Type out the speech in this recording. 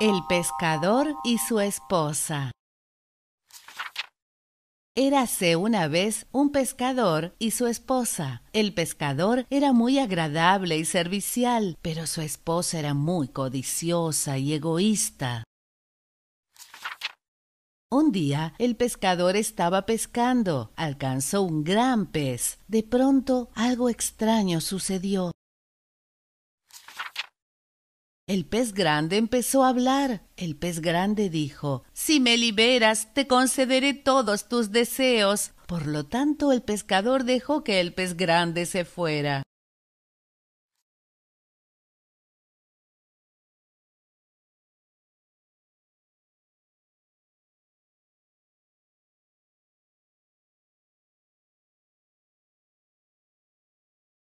El pescador y su esposa. Érase una vez un pescador y su esposa. El pescador era muy agradable y servicial, pero su esposa era muy codiciosa y egoísta. Un día el pescador estaba pescando, alcanzó un gran pez. De pronto algo extraño sucedió. El pez grande empezó a hablar. El pez grande dijo Si me liberas, te concederé todos tus deseos. Por lo tanto, el pescador dejó que el pez grande se fuera.